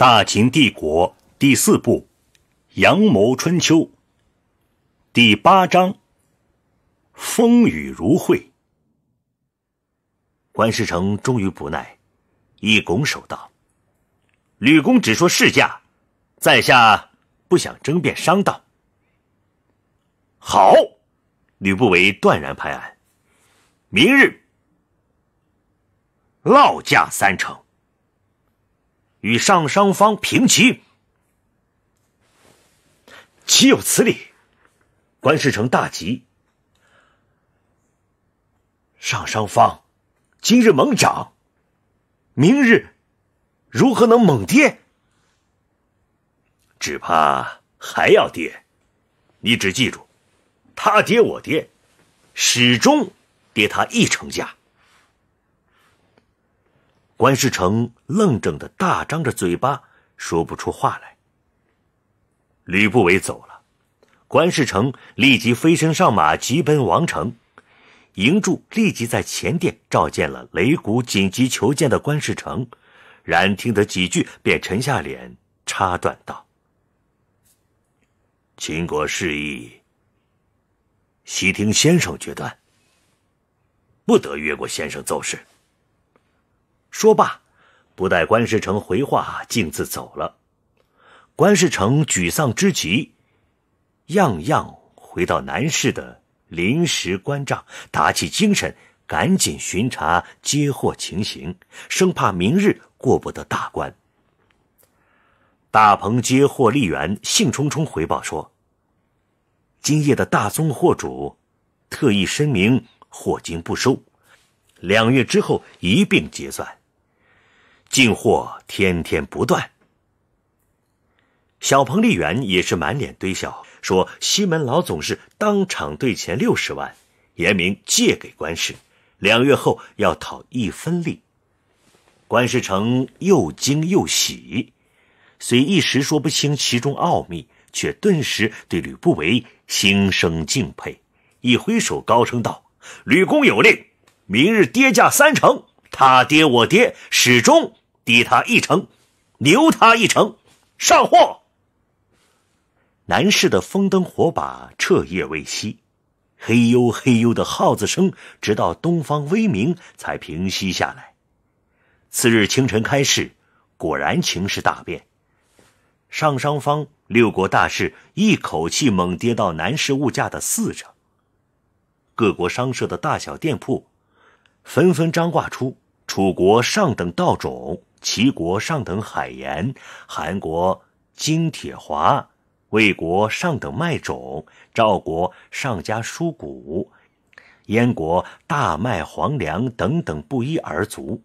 《大秦帝国》第四部《阳谋春秋》第八章《风雨如晦》，关世成终于不耐，一拱手道：“吕公只说市价，在下不想争辩商道。”好，吕不韦断然拍案：“明日落价三成。”与上商方平齐，岂有此理？关世成大急。上商方今日猛涨，明日如何能猛跌？只怕还要跌。你只记住，他跌我跌，始终跌他一成价。关世成愣怔的大张着嘴巴，说不出话来。吕不韦走了，关世成立即飞身上马，急奔王城。嬴柱立即在前殿召见了擂鼓紧急求见的关世成，然听得几句，便沉下脸，插断道：“秦国事宜，悉听先生决断，不得越过先生奏事。”说罢，不待关世成回话，径自走了。关世成沮丧之极，样样回到南市的临时关帐，打起精神，赶紧巡查接货情形，生怕明日过不得大关。大鹏接货吏员兴冲冲回报说：“今夜的大宗货主特意声明，货金不收，两月之后一并结算。”进货天天不断。小彭丽媛也是满脸堆笑，说：“西门老总是当场兑钱六十万，严明借给关氏，两月后要讨一分利。”关世成又惊又喜，虽一时说不清其中奥秘，却顿时对吕不韦心生敬佩，一挥手高声道：“吕公有令，明日跌价三成，他跌我跌，始终。”逼他一成，留他一成，上货。南市的风灯火把彻夜未熄，嘿呦嘿呦的号子声，直到东方微明才平息下来。次日清晨开市，果然情势大变，上商方六国大事一口气猛跌到南市物价的四成。各国商社的大小店铺，纷纷张挂出楚国上等稻种。齐国上等海盐，韩国精铁华，魏国上等麦种，赵国上家蔬谷，燕国大麦黄粮等等不一而足。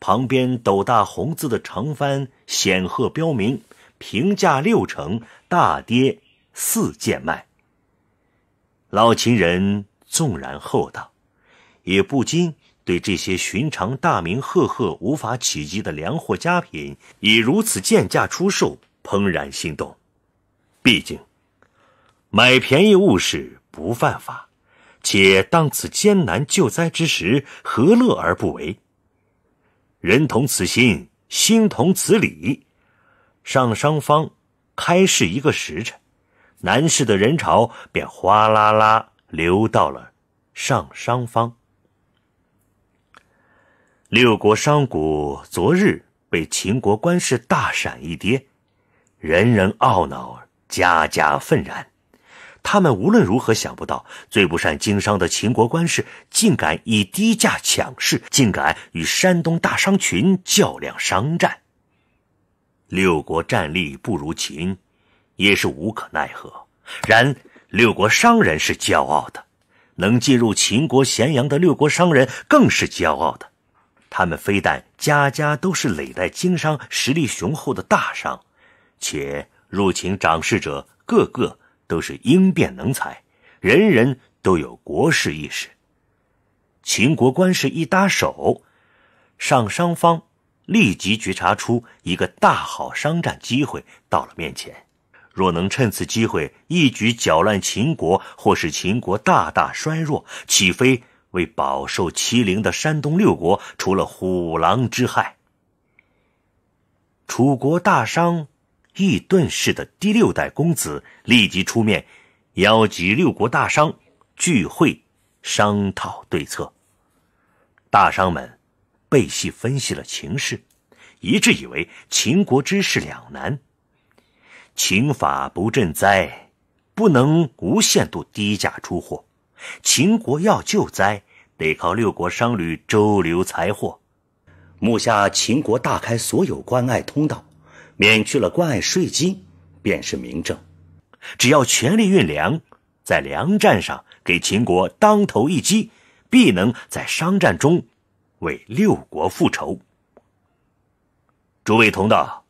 旁边斗大红字的长帆显赫标明：平价六成，大跌四贱卖。老秦人纵然厚道，也不禁。对这些寻常大名赫赫、无法企及的良货佳品，以如此贱价出售，怦然心动。毕竟，买便宜物事不犯法，且当此艰难救灾之时，何乐而不为？人同此心，心同此理。上商方开市一个时辰，南市的人潮便哗啦啦流到了上商方。六国商贾昨日被秦国官士大闪一跌，人人懊恼，家家愤然。他们无论如何想不到，最不善经商的秦国官士竟敢以低价抢市，竟敢与山东大商群较量商战。六国战力不如秦，也是无可奈何。然六国商人是骄傲的，能进入秦国咸阳的六国商人更是骄傲的。他们非但家家都是累代经商、实力雄厚的大商，且入秦掌事者个个都是应变能才，人人都有国事意识。秦国官士一搭手，上商方立即觉察出一个大好商战机会到了面前。若能趁此机会一举搅乱秦国，或使秦国大大衰弱，岂非？为饱受欺凌的山东六国除了虎狼之害，楚国大商易顿氏的第六代公子立即出面，邀集六国大商聚会，商讨对策。大商们背细分析了情势，一致以为秦国之势两难，秦法不赈灾，不能无限度低价出货。秦国要救灾，得靠六国商旅周流财货。目下秦国大开所有关隘通道，免去了关隘税金，便是明证。只要全力运粮，在粮站上给秦国当头一击，必能在商战中为六国复仇。诸位同道，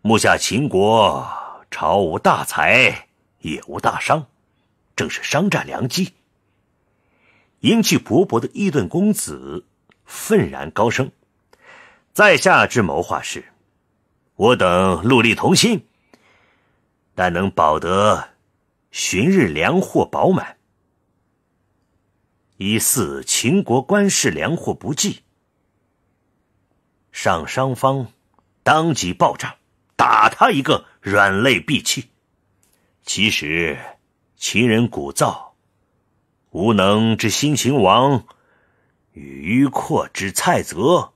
目下秦国朝无大财，也无大商。正是商战良机。英气勃勃的伊顿公子愤然高声：“在下之谋划是，我等戮力同心，但能保得旬日粮货饱满。以四秦国官士粮货不济，上商方当即报账，打他一个软肋闭气。其实。”秦人骨燥，无能之新秦王与迂阔之蔡泽，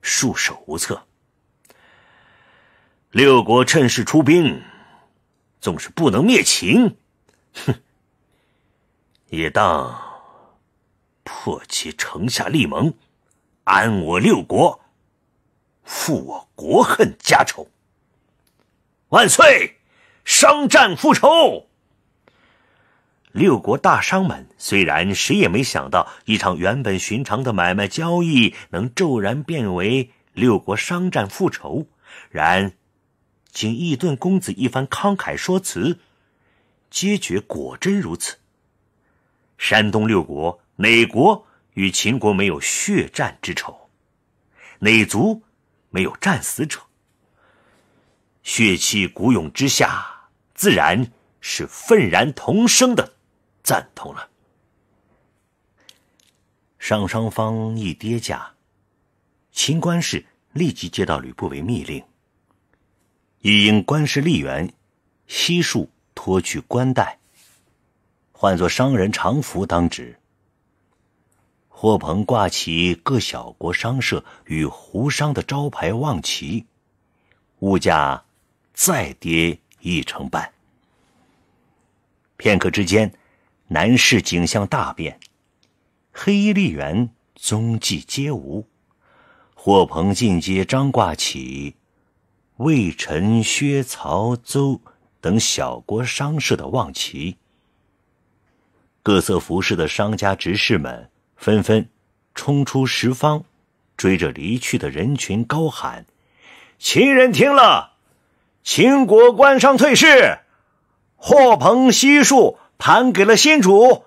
束手无策。六国趁势出兵，纵是不能灭秦，哼，也当破其城下，立盟，安我六国，复我国恨家仇。万岁。商战复仇，六国大商们虽然谁也没想到一场原本寻常的买卖交易能骤然变为六国商战复仇，然经易顿公子一番慷慨说辞，结局果真如此。山东六国哪国与秦国没有血战之仇？哪族没有战死者？血气鼓涌之下。自然是愤然同声的赞同了。上商方一跌价，秦官氏立即接到吕不韦密令：一应官氏吏员，悉数脱去官带，换作商人常服当职。霍鹏挂起各小国商社与胡商的招牌望旗，物价再跌。一成半。片刻之间，南市景象大变，黑衣丽媛踪迹皆无，霍鹏进阶张挂起魏、晨、薛、曹、邹等小国商社的望旗，各色服饰的商家执事们纷纷冲出十方，追着离去的人群高喊：“秦人听了！”秦国官商退市，货棚悉数盘给了新主，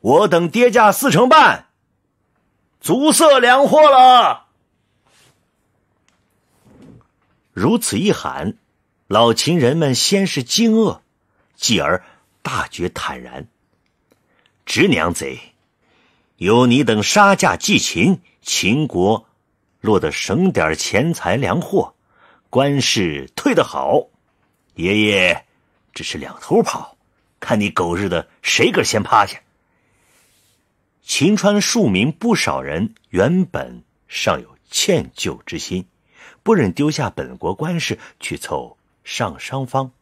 我等跌价四成半，足色良货了。如此一喊，老秦人们先是惊愕，继而大觉坦然。直娘贼，有你等杀价祭秦，秦国落得省点钱财粮货。官事退得好，爷爷，只是两头跑，看你狗日的谁个先趴下。秦川庶民不少人原本尚有歉疚之心，不忍丢下本国官事去凑上商方，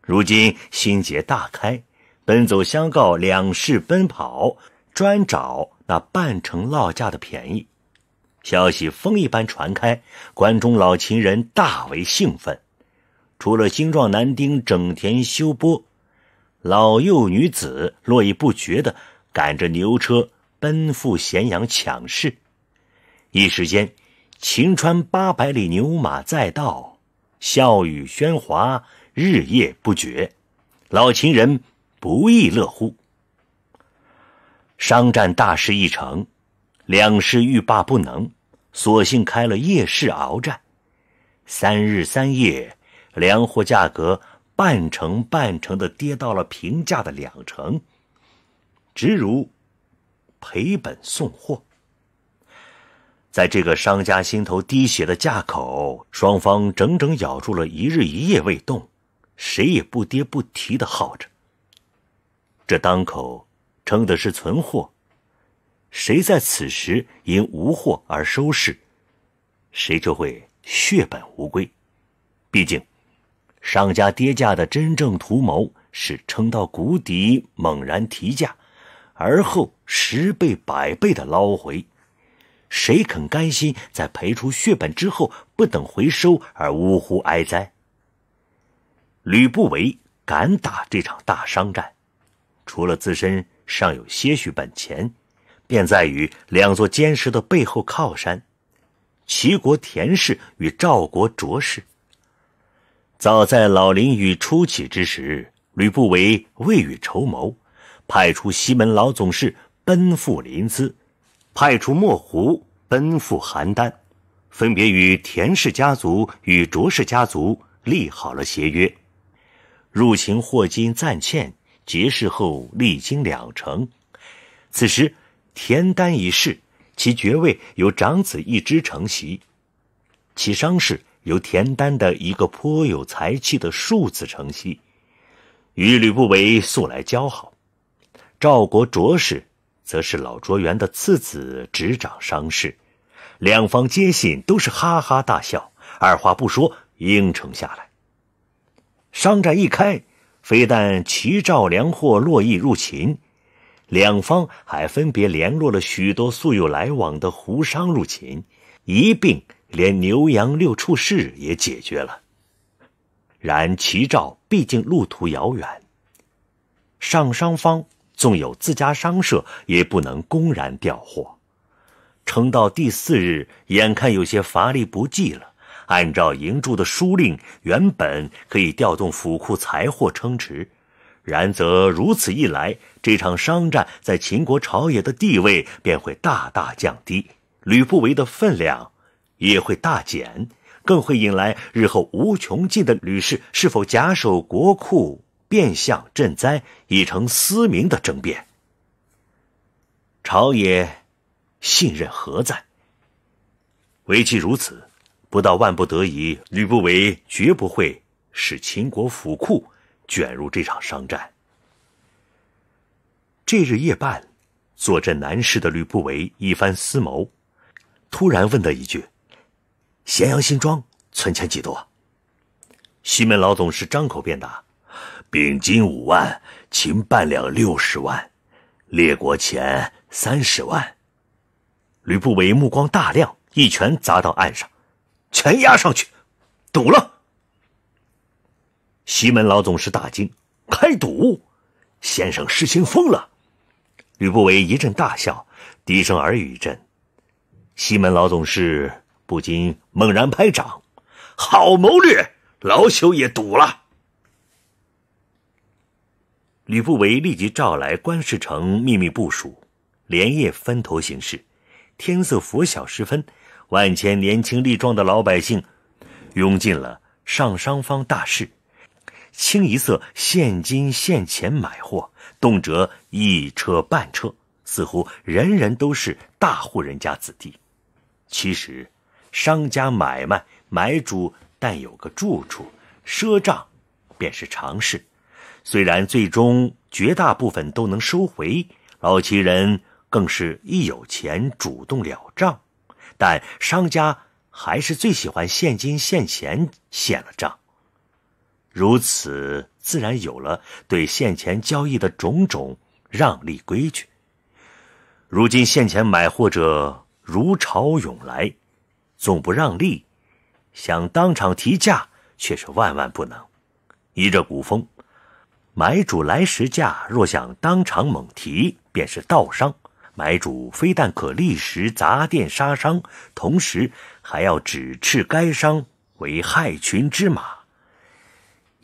如今心结大开，奔走相告，两世奔跑，专找那半成落价的便宜。消息风一般传开，关中老秦人大为兴奋。除了精壮男丁整田修波，老幼女子络绎不绝地赶着牛车奔赴咸阳抢势。一时间，秦川八百里牛马载道，笑语喧哗，日夜不绝。老秦人不亦乐乎。商战大事一成，两市欲罢不能。索性开了夜市鏖战，三日三夜，粮货价格半成半成的跌到了平价的两成，直如赔本送货。在这个商家心头滴血的价口，双方整整咬住了一日一夜未动，谁也不跌不提的耗着。这当口，称的是存货。谁在此时因无货而收市，谁就会血本无归。毕竟，商家跌价的真正图谋是撑到谷底猛然提价，而后十倍百倍的捞回。谁肯甘心在赔出血本之后不等回收而呜呼哀哉？吕不韦敢打这场大商战，除了自身尚有些许本钱。便在于两座坚实的背后靠山，齐国田氏与赵国卓氏。早在老林雨初起之时，吕不韦未雨绸缪，派出西门老总士奔赴临淄，派出莫胡奔赴邯郸，分别与田氏家族与卓氏家族立好了协约。入秦获金暂欠结事后，历经两城，此时。田丹已逝，其爵位由长子一支承袭；其伤势由田丹的一个颇有才气的庶子承袭，与吕不韦素来交好。赵国卓氏则是老卓元的次子，执掌商事，两方接信都是哈哈大笑，二话不说应承下来。商战一开，非但齐赵粮货络绎入秦。两方还分别联络了许多素有来往的胡商入秦，一并连牛羊六畜事也解决了。然齐赵毕竟路途遥远，上商方纵有自家商社，也不能公然调货。撑到第四日，眼看有些乏力不济了，按照营柱的书令，原本可以调动府库财货撑持。然则如此一来，这场商战在秦国朝野的地位便会大大降低，吕不韦的分量也会大减，更会引来日后无穷尽的吕氏是否假手国库、变相赈灾，以成私名的争辩。朝野信任何在？唯其如此，不到万不得已，吕不韦绝不会使秦国府库。卷入这场商战。这日夜半，坐镇南市的吕不韦一番思谋，突然问他一句：“咸阳新庄存钱几多？”西门老董事张口便答：“丙金五万，秦半两六十万，列国钱三十万。”吕不韦目光大亮，一拳砸到岸上：“全压上去，堵了。”西门老总是大惊：“开赌，先生失心疯了！”吕不韦一阵大笑，低声耳语一阵。西门老总是不禁猛然拍掌：“好谋略，老朽也赌了。”吕不韦立即召来关世成，秘密部署，连夜分头行事。天色拂晓时分，万千年轻力壮的老百姓，拥进了上商方大市。清一色现金现钱买货，动辄一车半车，似乎人人都是大户人家子弟。其实，商家买卖买主但有个住处，赊账便是常事。虽然最终绝大部分都能收回，老齐人更是一有钱主动了账，但商家还是最喜欢现金现钱现了账。如此，自然有了对现钱交易的种种让利规矩。如今现钱买货者如潮涌来，纵不让利，想当场提价，却是万万不能。依这古风，买主来时价，若想当场猛提，便是盗商。买主非但可立时砸店杀商，同时还要指斥该商为害群之马。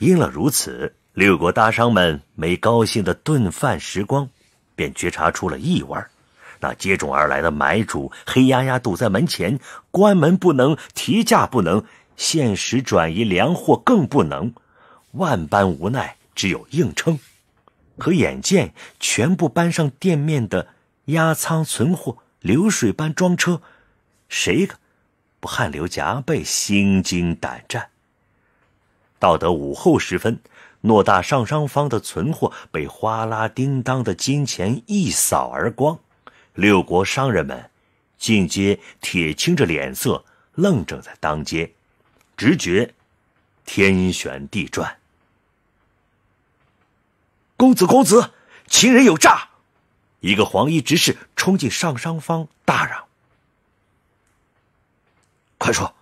因了如此，六国大商们没高兴的顿饭时光，便觉察出了异味儿。那接踵而来的买主黑压压堵在门前，关门不能，提价不能，限时转移粮货更不能，万般无奈，只有硬撑。可眼见全部搬上店面的压仓存货，流水般装车，谁个不汗流浃背，心惊胆战？到得午后时分，偌大上商坊的存货被哗啦叮当的金钱一扫而光，六国商人们尽皆铁青着脸色，愣怔在当街，直觉天旋地转。公子，公子，秦人有诈！一个黄衣执事冲进上商坊，大嚷：“快说！”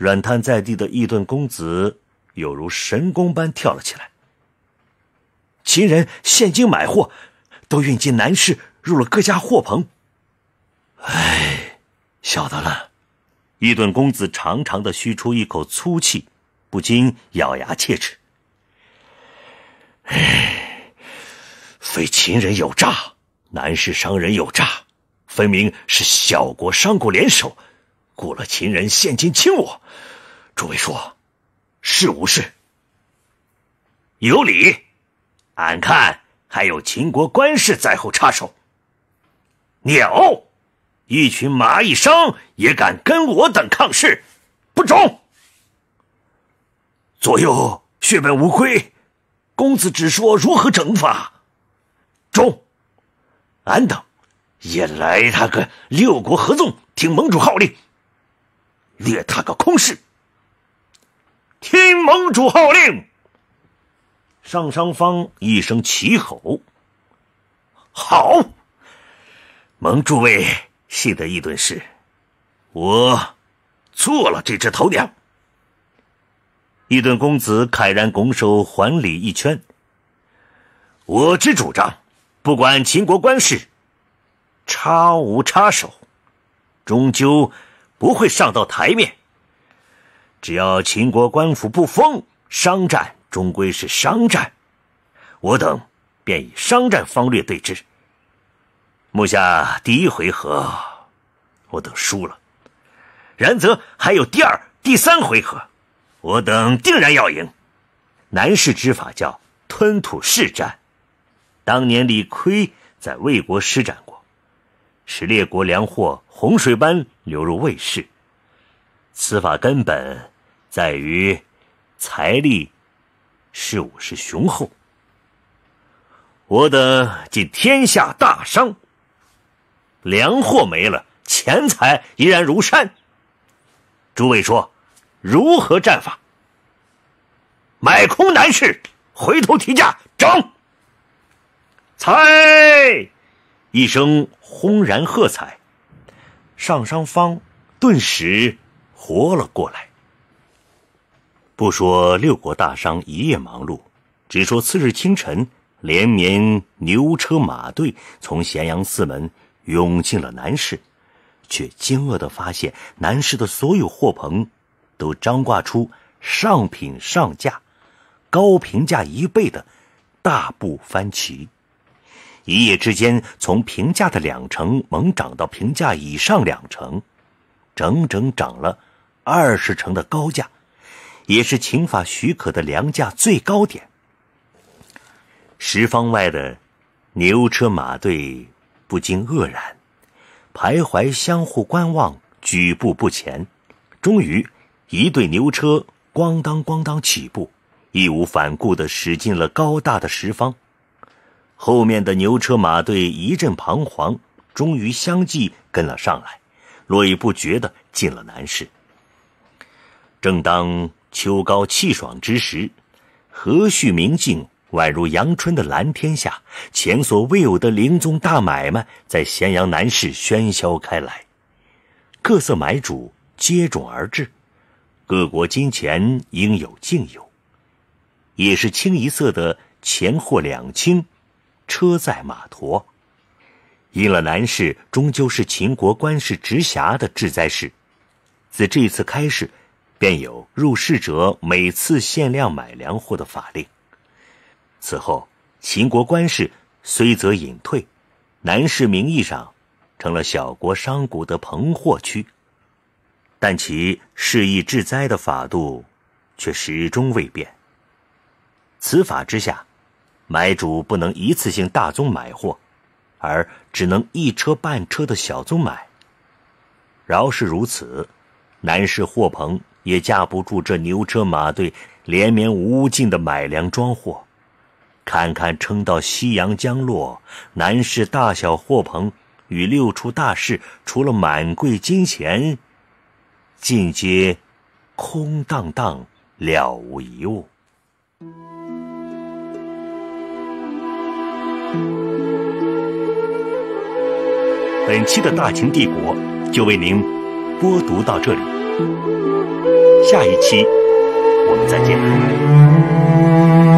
软瘫在地的易顿公子，有如神功般跳了起来。秦人现金买货，都运进南市，入了各家货棚。哎，晓得了。易顿公子长长的吁出一口粗气，不禁咬牙切齿。哎，非秦人有诈，南市商人有诈，分明是小国商贾联手。雇了秦人，献金亲我。诸位说，是无是？有理。俺看还有秦国官士在后插手。鸟！一群蚂蚁商也敢跟我等抗事？不中。左右血本无归。公子只说如何惩罚？中。俺等也来他个六国合纵，听盟主号令。列他个空势，听盟主号令。上商方一声齐吼：“好！”蒙诸位，信得一顿事，我做了这只头鸟。一顿公子慨然拱手还礼一圈。我之主张，不管秦国官事，插无插手，终究。不会上到台面。只要秦国官府不封商战，终归是商战。我等便以商战方略对之。目下第一回合，我等输了。然则还有第二、第三回合，我等定然要赢。南氏之法叫吞吐势战，当年李亏在魏国施展过。使列国粮货洪水般流入魏氏，此法根本在于财力、是五是雄厚。我等尽天下大商，粮货没了，钱财依然如山。诸位说，如何战法？买空难事，回头提价涨，财。一声轰然喝彩，上商方顿时活了过来。不说六国大商一夜忙碌，只说次日清晨，连绵牛车马队从咸阳四门涌进了南市，却惊愕的发现南市的所有货棚都张挂出“上品上架，高平价一倍”的大布帆旗。一夜之间，从平价的两成猛涨到平价以上两成，整整涨了二十成的高价，也是秦法许可的粮价最高点。十方外的牛车马队不禁愕然，徘徊相互观望，举步不前。终于，一队牛车咣当咣当起步，义无反顾的驶进了高大的十方。后面的牛车马队一阵彷徨，终于相继跟了上来，络绎不绝的进了南市。正当秋高气爽之时，和煦明净、宛如阳春的蓝天下，前所未有的灵宗大买卖在咸阳南市喧嚣开来，各色买主接踵而至，各国金钱应有尽有，也是清一色的钱货两清。车载马驮，伊了南市终究是秦国官氏直辖的治灾市。自这次开始，便有入市者每次限量买粮货的法令。此后，秦国官市虽则隐退，南市名义上成了小国商贾的棚货区，但其适宜治灾的法度却始终未变。此法之下。买主不能一次性大宗买货，而只能一车半车的小宗买。饶是如此，南市货棚也架不住这牛车马队连绵无尽的买粮装货。看看撑到夕阳将落，南市大小货棚与六处大市，除了满柜金钱，尽皆空荡荡，了无一物。本期的《大秦帝国》就为您播读到这里，下一期我们再见。